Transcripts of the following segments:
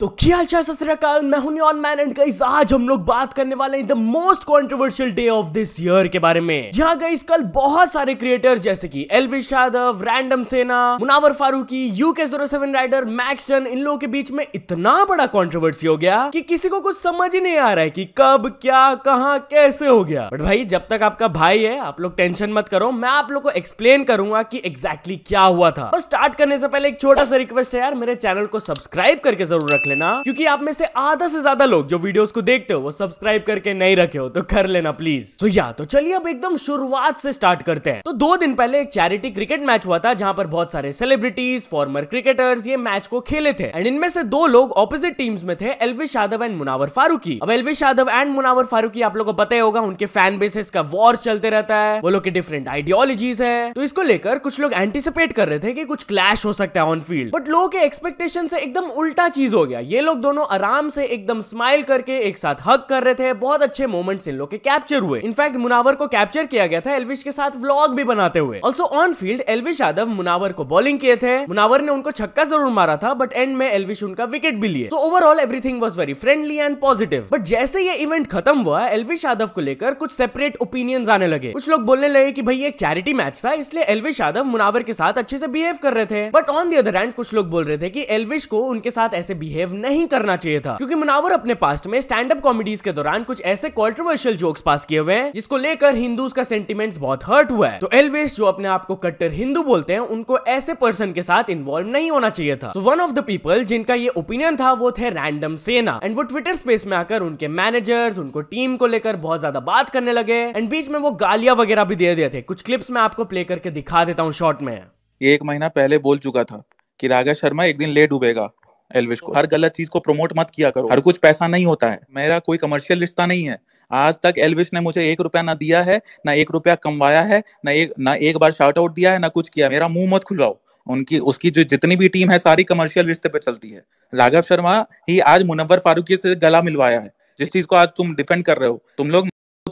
तो क्या हालचाल सतरकाल मैं हूं न्यून मैन एंड गाइस आज हम लोग बात करने वाले हैं the most controversial day of this year के बारे में जहां गाइस कल बहुत सारे क्रिएटर्स जैसे कि एलविश यादव रैंडम सेना Munawar Faruqui UK zero seven rider Maxtern इन लोगों के बीच में इतना बड़ा कॉन्ट्रोवर्सी हो गया कि किसी को कुछ समझ ही नहीं आ रहा है की कब क्या कहा कैसे हो गया बट भाई जब तक आपका भाई है आप लोग टेंशन मत करो मैं आप लोग को एक्सप्लेन करूंगा की एग्जैक्टली क्या हुआ था और स्टार्ट करने से पहले एक छोटा सा रिक्वेस्ट है यार मेरे चैनल को सब्सक्राइब करके जरूर रख लेना क्योंकि आप में से आधा से ज्यादा लोग जो वीडियोस को देखते हो वो सब्सक्राइब करके नहीं रखे हो तो कर लेना प्लीज तो या तो चलिए अब एकदम शुरुआत से स्टार्ट करते हैं तो दो दिन पहले एक चैरिटी क्रिकेट मैच हुआ था जहां पर बहुत सारे सेलिब्रिटीज फॉर्मर क्रिकेटर्स ये मैच को खेले थे एंड इनमें से दो लोग ऑपोजिट टीम्स में थे एलविश यादव एंड मुनावर फारूकी अब एलविश यादव एंड मुनावर फारूकी आप लोगों को पता ही होगा उनके फैन बेसिस का वॉर चलते रहता है वो लोग के डिफरेंट आइडियोलॉजीज है तो इसको लेकर कुछ लोग एंटिसिपेट कर रहे थे कि कुछ क्लैश हो सकता है ऑन फील्ड बट लोगों के एक्सपेक्टेशन से एकदम उल्टा चीज हो गया दिया ये लोग दोनों आराम से एकदम स्माइल करके एक साथ हक कर रहे थे बहुत अच्छे मोमेंट्स इन लोग के कैप्चर हुए इनफैक्ट मुनावर को कैप्चर किया गया था एलविश के साथ व्लॉग भी बनाते हुए also on field Elvish Yadav Munawar को बॉलिंग किए थे मुनावर ने उनको छक्का जरूर मारा था बट एंड में एलविश उनका विकेट भी लिए तो overall everything was very friendly and positive but जैसे ये इवेंट खत्म हुआ एलविश यादव को लेकर कुछ सेपरेट ओपिनियंस आने लगे कुछ लोग बोलने लगे की भाई एक चैरिटी मैच था इसलिए एलविश यादव मुनावर के साथ अच्छे से बिहेव कर रहे थे but on the other hand कुछ लोग बोल रहे थे कि एलविश को उनके साथ ऐसे बिहेव बिहेव नहीं करना चाहिए था क्योंकि मुनावर अपने पास्ट में स्टैंड अप कॉमेडीज के दौरान कुछ ऐसे कॉन्ट्रोवर्शियल जोक्स पास किए हुए हैं जिसको लेकर हिंदूज का सेंटिमेंट बहुत हर्ट हुआ है तो एलवेस जो अपने आप को कट्टर हिंदू बोलते हैं उनको ऐसे पर्सन के साथ इन्वॉल्व नहीं होना चाहिए था तो वन ऑफ द पीपल जिनका ये ओपिनियन था वो थे रैंडम सेना एंड वो ट्विटर स्पेस में आकर उनके मैनेजर्स उनको टीम को लेकर बहुत ज्यादा बात करने लगे एंड बीच में वो गालियां वगैरह भी दे दिए थे कुछ क्लिप्स में आपको प्ले करके दिखा देता हूँ शॉर्ट में एक महीना पहले बोल चुका था कि राघव शर्मा एक दिन लेट डूबेगा एलविश को हर गलत चीज को प्रमोट मत किया करो हर कुछ पैसा नहीं होता है मेरा कोई कमर्शियल रिश्ता नहीं है आज तक एलविश ने मुझे एक रुपया ना दिया है ना एक रुपया कमवाया है ना एक ना एक बार शार्ट आउट दिया है ना कुछ किया मेरा मुंह मत खुलवाओ उनकी उसकी जो जितनी भी टीम है सारी कमर्शियल रिश्ते पे चलती है राघव शर्मा ही आज मुनव्वर फारूकी से गला मिलवाया है जिस चीज को आज तुम डिफेंड कर रहे हो तुम लोग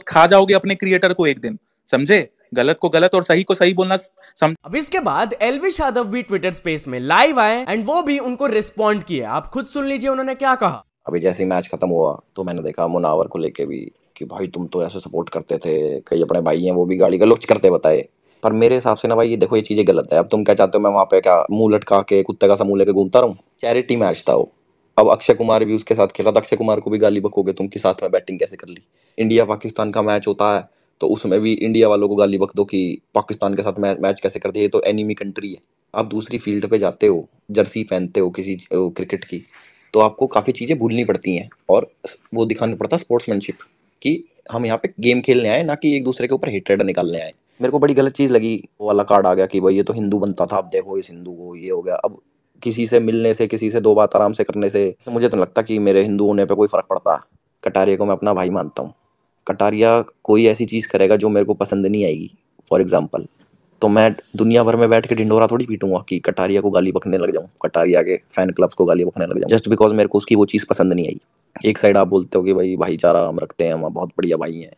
खा जाओगे अपने क्रिएटर को एक दिन समझे गलत को गलत और सही को सही बोलना सम... अब इसके बाद एलविश यादव भी ट्विटर स्पेस में लाइव आए एंड वो भी उनको रिस्पॉन्ड किए आप खुद सुन लीजिए उन्होंने क्या कहा अभी जैसे ही मैच खत्म हुआ तो मैंने देखा मुनावर को लेके भी कि भाई तुम तो ऐसे सपोर्ट करते थे कई अपने भाई हैं वो भी गाड़ी गलोच करते बताए पर मेरे हिसाब से ना भाई ये देखो ये चीजें गलत है अब तुम क्या चाहते हो मैं वहाँ पे क्या मुंह लटका के कुत्ते का सा मुंह लेके घूमता रहूँ चैरिटी मैच था वो अब अक्षय कुमार भी उसके साथ खेला था अक्षय कुमार को भी गाली बकोगे तुम कि साथ में बैटिंग कैसे कर ली इंडिया पाकिस्तान का मैच होता है तो उसमें भी इंडिया वालों को गाली बक दो कि पाकिस्तान के साथ मैच मैच कैसे करते ये तो एनिमी कंट्री है आप दूसरी फील्ड पे जाते हो जर्सी पहनते हो किसी क्रिकेट की तो आपको काफ़ी चीज़ें भूलनी पड़ती हैं और वो दिखाना पड़ता है स्पोर्ट्समैनशिप कि हम यहाँ पे गेम खेलने आए ना कि एक दूसरे के ऊपर हेटरेड निकालने आए मेरे को बड़ी गलत चीज़ लगी वो वाला कार्ड आ गया कि भाई ये तो हिंदू बनता था अब देखो इस हिंदू को ये हो गया अब किसी से मिलने से किसी से दो बात आराम से करने से मुझे तो लगता कि मेरे हिंदू होने पर कोई फ़र्क पड़ता कटारिया को मैं अपना भाई मानता हूँ कटारिया कोई ऐसी चीज़ करेगा जो मेरे को पसंद नहीं आएगी फॉर एग्जाम्पल तो मैं दुनिया भर में बैठ के ढिंडोरा थोड़ी पीटूंगा कि कटारिया को गाली बकने लग जाऊँ कटारिया के फैन क्लब्स को गाली बकने लग जाऊँ जस्ट बिकॉज मेरे को उसकी वो चीज़ पसंद नहीं आई एक साइड आप बोलते हो कि भाई भाईचारा हम रखते हैं वहाँ बहुत बढ़िया भाई हैं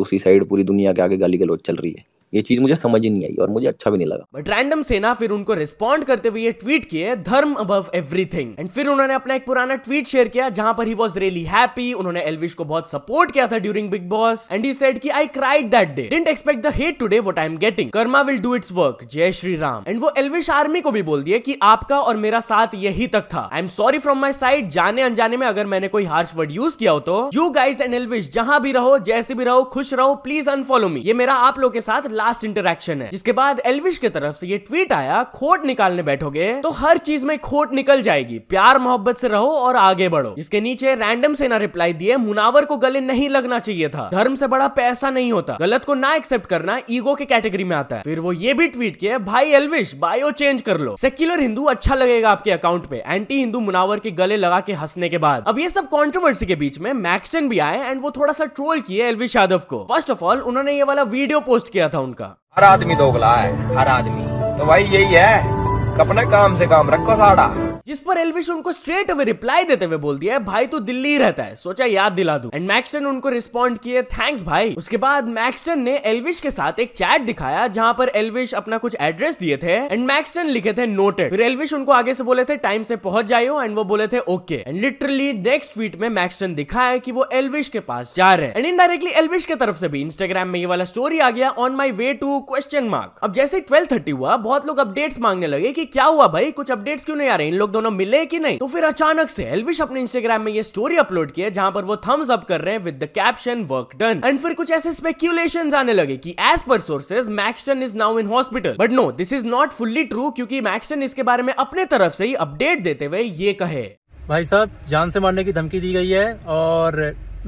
दूसरी साइड पूरी दुनिया के आगे गाली गलोच चल रही है ये चीज मुझे समझ ही नहीं आई और मुझे अच्छा भी नहीं लगा बट रैंडम सेना फिर उनको रिस्पॉन्ड करते हुए ट्वीट किए धर्म अबव एवरीथिंग एंड फिर उन्होंने अपना एक पुराना ट्वीट शेयर किया जहां पर ही वॉज रियली हैप्पी उन्होंने एलविश को बहुत सपोर्ट किया था during Bigg Boss and he said की I cried that day didn't expect the hate today what I am getting karma will do its work जय श्री राम एंड वो एलविश आर्मी को भी बोल दिए कि आपका और मेरा साथ यही तक था I am sorry from my side जाने अनजाने में अगर मैंने कोई हार्श वर्ड यूज किया हो तो यू गाइज एंड एलविश जहां भी रहो जैसे भी रहो खुश रहो प्लीज अनफॉलो मी ये मेरा आप लोग के साथ लास्ट इंटरेक्शन है जिसके बाद एलविश की तरफ से ये ट्वीट आया खोट निकालने बैठोगे तो हर चीज में खोट निकल जाएगी प्यार मोहब्बत से रहो और आगे बढ़ो इसके नीचे रैंडम सेना रिप्लाई दिए मुनावर को गले नहीं लगना चाहिए था धर्म से बड़ा पैसा नहीं होता गलत को ना एक्सेप्ट करना ईगो के कैटेगरी में आता है फिर वो ये भी ट्वीट किया भाई एलविश बायो चेंज कर लो सेक्युलर हिंदू अच्छा लगेगा आपके अकाउंट पे एंटी हिंदू मुनावर के गले लगा के हंसने के बाद अब ये सब कॉन्ट्रोवर्सी के बीच में मैक्सन भी आए एंड वो थोड़ा सा ट्रोल किए एलविश यादव को फर्स्ट ऑफ ऑल उन्होंने ये वाला वीडियो पोस्ट किया था उनका हर आदमी दोगला है हर आदमी तो भाई यही है अपने काम से काम रखो साड़ा जिस पर एलविश उनको स्ट्रेट अवे रिप्लाई देते हुए बोल दिया भाई तू दिल्ली ही रहता है सोचा याद दिला दू एंड मैक्सटन उनको रिस्पॉन्ड किए थैंक्स भाई उसके बाद मैक्सटन ने एलविश के साथ एक चैट दिखाया जहाँ पर एलविश अपना कुछ एड्रेस दिए थे एंड मैक्सटन लिखे थे नोटेड फिर एलविश उनको आगे से बोले थे टाइम से पहुंच जाइयो एंड वो बोले थे okay and literally next tweet में मैक्सटन दिखाया कि वो एलविश के पास जा रहे हैं एंड इनडायरेक्टली एलविश के तरफ से भी इंस्टाग्राम में ये वाला स्टोरी आ गया on my way to question mark अब जैसे ट्वेल्व थर्टी हुआ बहुत लोग अपडेट्स मांगने लगे की क्या हुआ भाई कुछ अपडेट्स क्यों नहीं आ रहे इन लोग दोनों मिले कि नहीं तो फिर अचानक से एलविश अपने इंस्टाग्राम में ये स्टोरी अपलोड किया जहां पर वो थम्स अप कर रहे हैं with the caption work done and फिर कुछ ऐसे स्पेक्यूलेशन आने लगे की as per sources Maxtern is now in hospital but no this is not fully true क्योंकि मैक्सटन इसके बारे में अपने तरफ से ही अपडेट देते हुए ये कहे भाई साहब जान से मारने की धमकी दी गई है और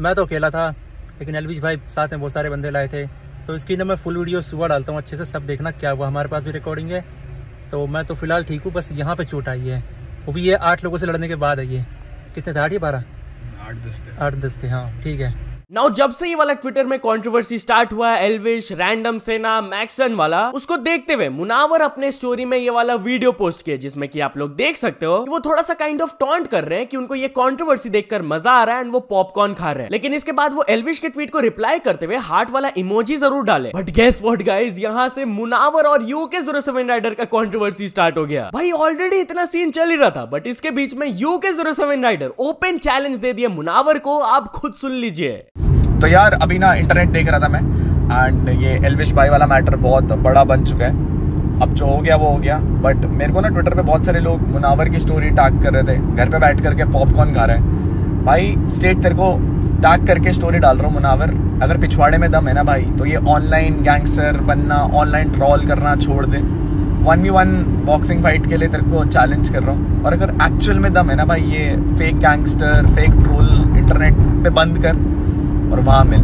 मैं तो अकेला था लेकिन एलविश भाई साथ में बहुत सारे बंदे लाए थे तो इसकी ना मैं फुल वीडियो सुबह डालता हूँ अच्छे से सब देखना क्या हुआ हमारे पास भी रिकॉर्डिंग है तो मैं तो फिलहाल ठीक हूँ बस यहाँ पे चोट आई है वो भी ये आठ लोगों से लड़ने के बाद है ये कितने थे आठ ही बारह आठ दस आठ दस थे हाँ ठीक है नाउ जब से ये वाला ट्विटर में कंट्रोवर्सी स्टार्ट हुआ एलविश रैंडम सेना मैक्सन वाला उसको देखते हुए मुनावर अपने स्टोरी में ये वाला वीडियो पोस्ट किया जिसमें कि आप लोग देख सकते हो वो थोड़ा सा काइंड ऑफ टॉन्ट कर रहे हैं कि उनको ये कंट्रोवर्सी देखकर मजा आ रहा है एंड वो पॉपकॉर्न खा रहे हैं लेकिन इसके बाद वो एलविश के ट्वीट को रिप्लाई करते हुए हार्ट वाला इमोजी जरूर डाले बट गेस वॉट गाइज यहाँ से मुनावर और U K zero seven rider का कॉन्ट्रोवर्सी स्टार्ट हो गया भाई ऑलरेडी इतना सीन चल ही रहा था बट इसके बीच में U K zero seven rider open challenge दे दिया मुनावर को आप खुद सुन लीजिए तो यार अभी ना इंटरनेट देख रहा था मैं एंड ये एलविश भाई वाला मैटर बहुत बड़ा बन चुका है अब जो हो गया वो हो गया बट मेरे को ना ट्विटर पे बहुत सारे लोग मुनावर की स्टोरी टैग कर रहे थे घर पे बैठ करके पॉपकॉर्न खा रहे हैं भाई स्टेट तेरे को टैग करके स्टोरी डाल रहा हूँ मुनावर अगर पिछवाड़े में दम है ना भाई तो ये ऑनलाइन गैंगस्टर बनना ऑनलाइन ट्रॉल करना छोड़ दे one v one boxing fight के लिए तेरे को चैलेंज कर रहा हूँ और अगर एक्चुअल में दम है ना भाई ये fake gangster fake troll internet पे बंद कर और वहाँ मिल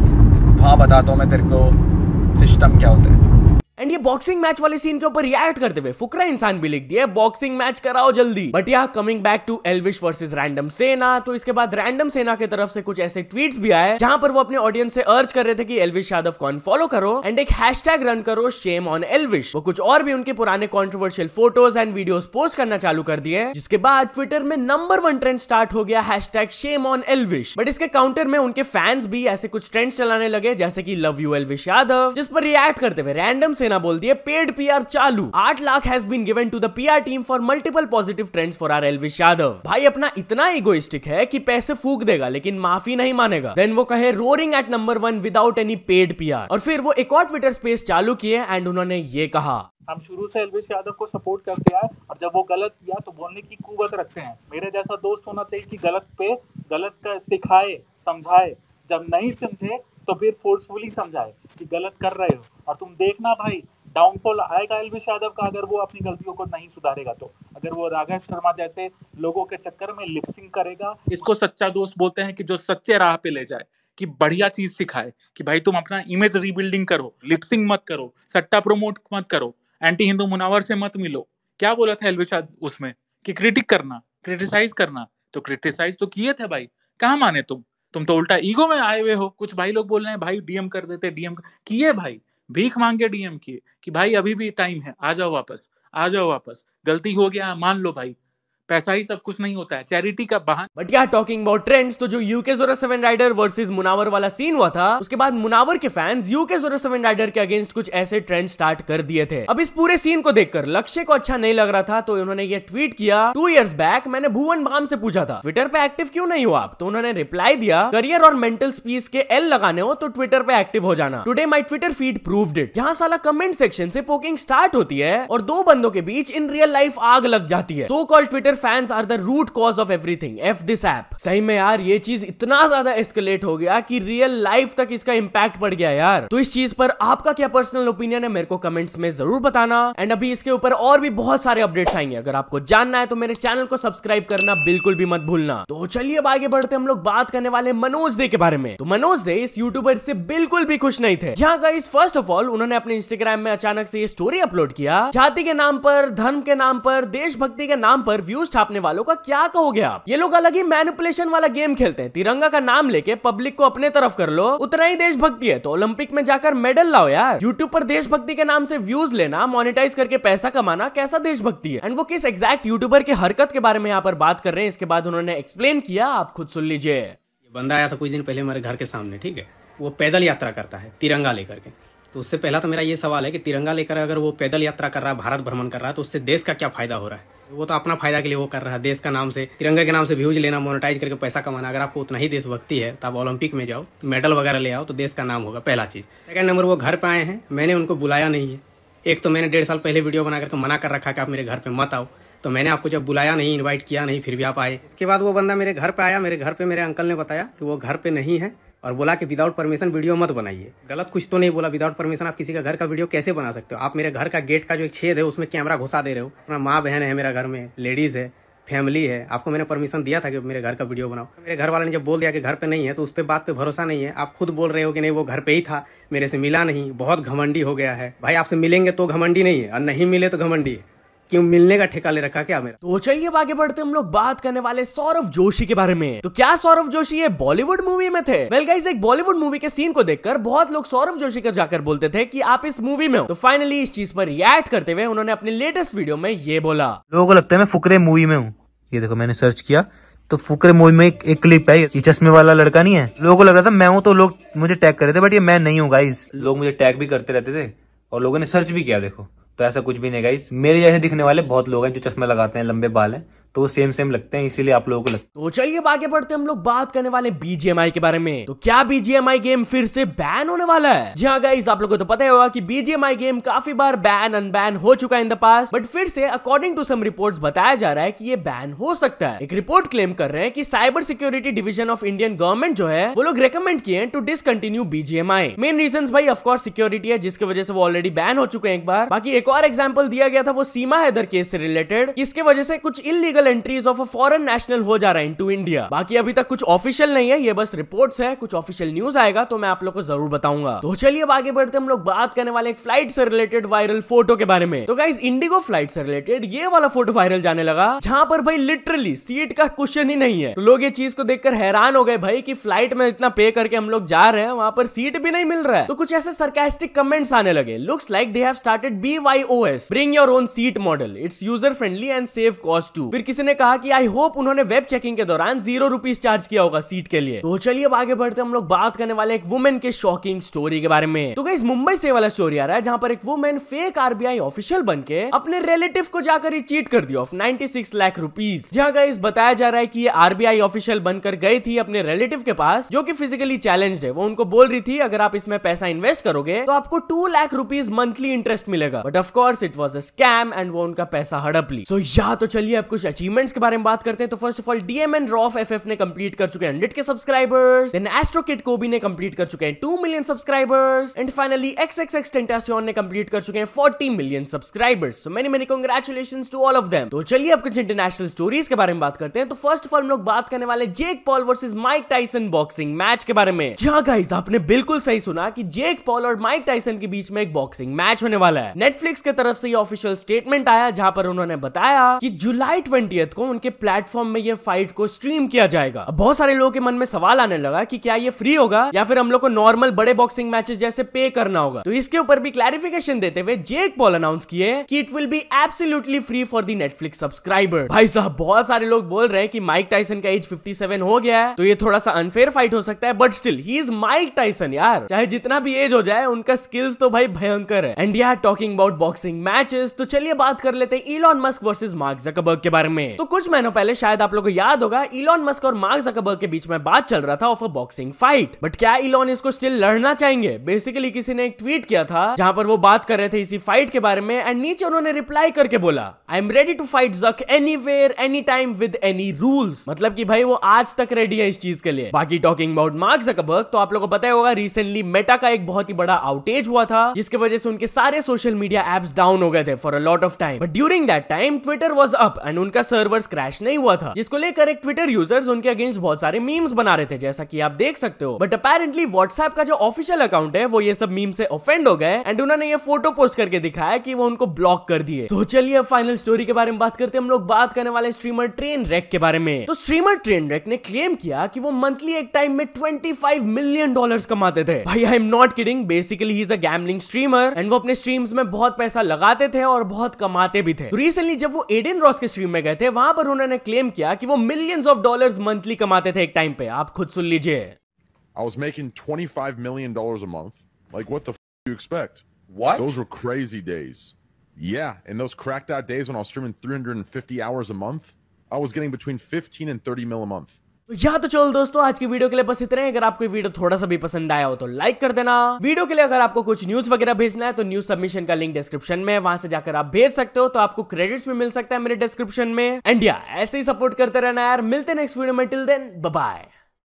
वहाँ बताता हूँ मैं तेरे को सिस्टम क्या होता है एंड ये बॉक्सिंग मैच वाले सीन के ऊपर रिएक्ट करते हुए फुकरा इंसान भी लिख दिया बॉक्सिंग मैच कराओ जल्दी बट यहाँ coming back to Elvish versus random सेना तो इसके बाद रैंडम सेना की तरफ से कुछ ऐसे ट्वीट्स भी आए जहां पर वो अपने ऑडियंस से अर्ज कर रहे थे कि एलविश यादव कौन फॉलो करो एंड एक हैश रन करो शेम ऑन एलविश वो कुछ और भी उनके पुराने controversial photos and video post करना चालू कर दिए जिसके बाद ट्विटर में नंबर वन ट्रेंड स्टार्ट हो गया hash shame on Elvish but इसके काउंटर में उनके फैंस भी ऐसे कुछ ट्रेंड्स चलाने लगे जैसे की लव यू एलविश यादव जिस पर रिएक्ट करते हुए रैंडम सेना बोलती है पेड पीआर चालू आठ lakh has been given to the PR team for multiple positive trends for our Elvish Yadav भाई अपना इतना इगोइस्टिक है कि पैसे फूक देगा लेकिन माफी नहीं मानेगा देन वो कहे roaring at number one without any paid PR और फिर वो एक और ट्विटर स्पेस चालू किए एंड उन्होंने ये कहा हम शुरू से एलविश यादव को सपोर्ट करते आए और जब वो गलत किया तो बोलने की कुवत रखते हैं मेरे जैसा दोस्त होना चाहिए कि गलत पे गलत का सिखाए समझाए जब नहीं समझे तो फिर फोर्सफुली समझाए कि गलत कर रहे हो और तुम देखना भाई डाउनफॉल आएगा एलविश यादव का अगर वो अपनी गलतियों को नहीं सुधारेगा तो अगर वो राघव शर्मा जैसे लोगों के चक्कर में लिपसिंग करेगा इसको सच्चा दोस्त बोलते हैं कि जो सच्चे राह पे ले जाए कि बढ़िया चीज सिखाए कि भाई तुम अपना इमेज रीबिल्डिंग करो लिपसिंग मत करो सट्टा प्रमोट मत करो एंटी हिंदू मुनावर से मत मिलो क्या बोला था एलविश उसमें कि क्रिटिक करना क्रिटिसाइज करना तो क्रिटिसाइज तो किए थे भाई कहाँ माने तुम तुम तो उल्टा ईगो में आए हुए हो कुछ भाई लोग बोल रहे हैं भाई डीएम कर देते डीएम किए भाई भीख मांग के डीएम किए कि भाई अभी भी टाइम है आ जाओ वापस आ जाओ वापस गलती हो गया मान लो भाई पैसा ही सब कुछ नहीं होता है चैरिटी का बहन बट यार टॉकिंग अबाउट ट्रेंड्स तो जो UK zero seven rider versus Munawar वाला सीन हुआ था उसके बाद मुनावर के fans UK zero seven rider के अगेंस्ट कुछ ऐसे ट्रेंड स्टार्ट कर दिए थे अब इस पूरे सीन को देखकर लक्ष्य को अच्छा नहीं लग रहा था तो उन्होंने ये ट्वीट किया टू इयर्स बैक मैंने भुवन बाम से पूछा था ट्विटर पे एक्टिव क्यों नहीं हो आप तो उन्होंने रिप्लाई दिया करियर और मेंटल स्पीस के एल लगाने हो तो ट्विटर पे एक्टिव हो जाना today my Twitter feed prove it यहाँ साला कमेंट सेक्शन से पोकिंग स्टार्ट होती है और दो बंदों के बीच इन रियल लाइफ आग लग जाती है तो call Twitter fans are the root cause of everything F this app सही में यार ये चीज इतना ज्यादा एस्केलेट हो गया कि रियल लाइफ तक इसका इम्पैक्ट पड़ गया यार तो इस चीज पर आपका क्या पर्सनल ओपिनियन है मेरे को कमेंट्स में जरूर बताना एंड अभी इसके ऊपर और भी बहुत सारे अपडेट्स आएंगे अगर आपको जानना है तो मेरे चैनल को सब्सक्राइब करना बिल्कुल भी मत भूलना तो चलिए अब आगे बढ़ते हम लोग बात करने वाले मनोज दे के बारे में तो मनोज दे इस यूट्यूबर से बिल्कुल भी खुश नहीं थे जहाँ का फर्स्ट ऑफ ऑल उन्होंने अपने इंस्टाग्राम में अचानक से ये स्टोरी अपलोड किया जाति के नाम पर धर्म के नाम पर देशभक्ति के नाम पर व्यूज धनुष छापने वालों का क्या कहोगे आप ये लोग अलग ही मैनिपुलेशन वाला गेम खेलते हैं तिरंगा का नाम लेके पब्लिक को अपने तरफ कर लो उतना ही देशभक्ति है तो ओलंपिक में जाकर मेडल लाओ यार यूट्यूब पर देशभक्ति के नाम से व्यूज लेना मोनिटाइज करके पैसा कमाना कैसा देशभक्ति है एंड वो किस एग्जैक्ट यूट्यूबर के हरकत के बारे में यहाँ पर बात कर रहे हैं इसके बाद उन्होंने एक्सप्लेन किया आप खुद सुन लीजिए बंदा आया था कुछ दिन पहले हमारे घर के सामने ठीक है वो पैदल यात्रा करता है तिरंगा लेकर के तो उससे पहला तो मेरा ये सवाल है कि तिरंगा लेकर अगर वो पैदल यात्रा कर रहा है भारत भ्रमण कर रहा है तो उससे देश का क्या फायदा हो रहा है वो तो अपना फायदा के लिए वो कर रहा है देश का नाम से तिरंगा के नाम से व्यूज लेना मोनेटाइज करके पैसा कमाना अगर आपको उतना ही देशभक्ति है तो आप ओलंपिक में जाओ मेडल वगैरह ले आओ तो देश का नाम होगा पहला चीज सेकंड नंबर वो घर पे आए हैं मैंने उनको बुलाया नहीं है एक तो मैंने डेढ़ साल पहले वीडियो बना करके मना कर रखा कि आप मेरे घर पे मत आओ तो मैंने आपको जब बुलाया नहीं इनवाइट किया नहीं फिर भी आप आए इसके बाद वो बंदा मेरे घर पे आया मेरे घर पे मेरे अंकल ने बताया कि वो घर पे नहीं है और बोला कि विदाउट परमिशन वीडियो मत बनाइए गलत कुछ तो नहीं बोला विदाउट परमिशन आप किसी का घर का वीडियो कैसे बना सकते हो आप मेरे घर का गेट का जो एक छेद है उसमें कैमरा घुसा दे रहे हो अपना माँ बहन है मेरा घर में लेडीज़ है फैमिली है आपको मैंने परमिशन दिया था कि मेरे घर का वीडियो बनाओ मेरे घर वाले ने जब बोल दिया कि घर पे नहीं है तो उस पर बात पे भरोसा नहीं है आप खुद बोल रहे हो कि नहीं वो घर पे ही था मेरे से मिला नहीं बहुत घमंडी हो गया है भाई आपसे मिलेंगे तो घमंडी नहीं है और नहीं मिले तो घमंडी है क्यों मिलने का ठेका ले रखा क्या मेरा तो चलिए आगे बढ़ते हम लोग बात करने वाले सौरभ जोशी के बारे में तो क्या सौरभ जोशी ये बॉलीवुड मूवी में थे वेल गाइस एक बॉलीवुड मूवी के सीन को देखकर बहुत लोग सौरभ जोशी कर जाकर बोलते थे कि आप इस मूवी में हो तो फाइनली इस चीज पर रिएक्ट करते हुए उन्होंने अपने लेटेस्ट वीडियो में ये बोला लोगों को लगता है मैं फुकरे मूवी में हूँ ये देखो मैंने सर्च किया तो फुकरे मूवी में एक, क्लिप है ये चश्मे वाला लड़का नहीं है लोगों को लग रहा था मैं हूँ तो लोग मुझे टैग कर रहे थे बट ये मैं नहीं हूँ गाइज लोग मुझे टैग भी करते रहते थे और लोगों ने सर्च भी किया देखो तो ऐसा कुछ भी नहीं गाइस मेरे जैसे दिखने वाले बहुत लोग हैं जो चश्मा लगाते हैं लंबे बाल हैं तो वो सेम सेम लगते हैं इसीलिए आप लोगों को लगता है तो चलिए आगे बढ़ते हम लोग बात करने वाले बीजीएमआई के बारे में तो क्या बीजीएमआई गेम फिर से बैन होने वाला है जी हाँ गाइस आप लोगों को तो पता ही होगा कि बीजीएमआई गेम काफी बार बैन अनबैन हो चुका है इन द पास बट फिर से अकॉर्डिंग टू सम रिपोर्ट बताया जा रहा है की ये बैन हो सकता है एक रिपोर्ट क्लेम कर रहे हैं की cyber security division of Indian government जो है वो लोग रिकमेंड किए to discontinue BGMI main reason भाई ऑफकोर्स सिक्योरिटी है जिसकी वजह से वो ऑलरेडी बैन हो चुके हैं एक बार बाकी एक और एग्जाम्पल दिया गया था वो सीमा हैदर केस से रिलेटेड इसके वजह से कुछ illegal illegal entries of a foreign national हो जा रहा है इनटू इंडिया बाकी अभी तक कुछ ऑफिशियल नहीं है ये बस रिपोर्ट्स है कुछ ऑफिशियल न्यूज आएगा तो मैं आप लोग को जरूर बताऊंगा तो चलिए अब आगे बढ़ते हम लोग बात करने वाले एक फ्लाइट से रिलेटेड वायरल फोटो के बारे में तो गाइज इंडिगो फ्लाइट से रिलेटेड ये वाला फोटो वायरल जाने लगा जहां पर भाई लिटरली सीट का क्वेश्चन ही नहीं है तो लोग ये चीज को देखकर हैरान हो गए भाई की फ्लाइट में इतना पे करके हम लोग जा रहे हैं वहां पर सीट भी नहीं मिल रहा है तो कुछ ऐसे सरकेस्टिक कमेंट्स आने लगे looks like they have started BYOS bring your own seat model it's user friendly and save cost too फिर किसी ने कहा कि आई होप उन्होंने वेब चेकिंग के दौरान जीरो रुपीज चार्ज किया होगा सीट के लिए तो चलिए अब आगे बढ़ते हम लोग बात करने वाले एक वुमेन के शॉकिंग स्टोरी के बारे में तो कई मुंबई से वाला स्टोरी आ रहा है जहाँ पर एक वुमेन फेक आरबीआई ऑफिशियल बन के अपने रिलेटिव को जाकर ही चीट कर दिया ऑफ 96 लाख रुपीज जहाँ गई बताया जा रहा है की ये आरबीआई ऑफिशियल बनकर गई थी अपने रिलेटिव के पास जो की फिजिकली चैलेंज है वो उनको बोल रही थी अगर आप इसमें पैसा इन्वेस्ट करोगे तो आपको two lakh rupees monthly interest मिलेगा but of course it was a scam and वो उनका पैसा हड़प ली सो so, या तो चलिए अब कुछ अचीव अचीवमेंट्स के बारे में बात करते हैं तो first of all DM and रॉफ एफ ने कंप्लीट कर चुके हैं हंड्रेड के सब्सक्राइबर्स देन एस्ट्रो किट को भी ने कंप्लीट कर चुके हैं two million subscribers and finally X X X टेंटासन ने कंप्लीट कर चुके हैं forty million subscribers many many congratulation to all of them तो चलिए अब कुछ इंटरनेशनल स्टोरीज के बारे में बात करते हैं तो फर्स्ट ऑफ ऑल हम लोग बात करने वाले Jake Paul versus Mike Tyson boxing match के बारे में जी हाँ आपने बिल्कुल सही सुना कि जेक पॉल और माइक टाइसन के बीच में एक बॉक्सिंग मैच होने वाला है नेटफ्लिक्स के तरफ से ये ऑफिशियल स्टेटमेंट आया जहां पर उन्होंने बताया कि जुलाई ट्वेंटी ट्वेंटी को उनके प्लेटफॉर्म में ये फाइट को स्ट्रीम किया जाएगा बहुत सारे लोगों के मन में सवाल आने लगा कि क्या ये फ्री होगा या फिर हम लोग को नॉर्मल बड़े बॉक्सिंग मैचेस जैसे पे करना होगा तो इसके ऊपर भी क्लैरिफिकेशन देते हुए जेक पॉल अनाउंस किए कि it will be absolutely free for the Netflix subscriber भाई साहब बहुत सारे लोग बोल रहे हैं कि माइक टाइसन का एज 57 हो गया है तो ये थोड़ा सा अनफेयर फाइट हो सकता है but still he is Mike Tyson यार चाहे जितना भी एज हो जाए उनका स्किल्स तो भाई भयंकर है एंड यार टॉकिंग अबाउट बॉक्सिंग मैचेस तो चलिए बात कर लेते हैं Elon Musk versus Mark Zuckerberg के बारे में में तो कुछ महीनों पहले शायद आप लोग को याद होगा इलॉन मस्क और मार्क जकरबर्ग के बीच में बात चल रहा था of a boxing fight but क्या इलॉन इसको स्टिल लड़ना चाहेंगे बेसिकली किसी ने एक ट्वीट किया था जहां पर वो बात कर रहे थे इसी फाइट के बारे में एंड नीचे उन्होंने रिप्लाई करके बोला I am ready to fight Zuck anywhere any time with any rules मतलब की भाई वो आज तक रेडी है इस चीज के लिए बाकी टॉकिंग अबाउट मार्क जकरबर्ग तो आप लोग को पता होगा रिसेंटली मेटा का एक बहुत ही बड़ा आउटेज हुआ था जिसके वजह से उनके सारे सोशल मीडिया एप्स डाउन हो गए थे for a lot of time but during that time Twitter was up and उनका सर्वर्स क्रैश नहीं हुआ था जिसको लेकर एक ट्विटर यूजर्स उनके अगेंस्ट बहुत सारे मीम्स बना रहे थे जैसा कि आप देख सकते हो बट अपेरेंटली व्हाट्सएप का जो ऑफिशियल अकाउंट है वो ये सब मीम से ऑफेंड हो गए एंड उन्होंने ये फोटो पोस्ट करके दिखाया कि वो उनको ब्लॉक कर दिए तो चलिए फाइनल स्टोरी के बारे में बात करते हैं हम लोग बात करने वाले स्ट्रीमर ट्रेन रेक के बारे में तो स्ट्रीमर ट्रेन रेक ने क्लेम किया कि वो मंथली एक टाइम में 25 मिलियन डॉलर कमाते थे भाई I am not kidding basically is a gambling streamer and वो अपने स्ट्रीम्स में बहुत पैसा लगाते थे और बहुत कमाते भी थे तो रिसेंटली जब वो एडेन रॉस के स्ट्रीम में गए गए थे वहां पर उन्होंने क्लेम किया कि वो मिलियंस ऑफ डॉलर्स मंथली कमाते थे एक टाइम पे आप खुद सुन लीजिए I was making 25 million dollars a month. Like what the f- do you expect? What? Those were crazy days. Yeah, in those cracked out days when I was streaming 350 hours a month, I was getting between 15 and 30 mil a month. तो या तो चलो दोस्तों आज की video के लिए बस इतने अगर आपको वीडियो थोड़ा सा भी पसंद आया हो तो लाइक कर देना वीडियो के लिए अगर आपको कुछ न्यूज वगैरह भेजना है तो न्यूज सबमिशन का लिंक डिस्क्रिप्शन में वहां से जाकर आप भेज सकते हो तो आपको क्रेडिट्स भी मिल सकता है मेरे डिस्क्रिप्शन में एंडिया ऐसे ही सपोर्ट करते रहना यार मिलते नेक्स्ट वीडियो में टिल देन बाय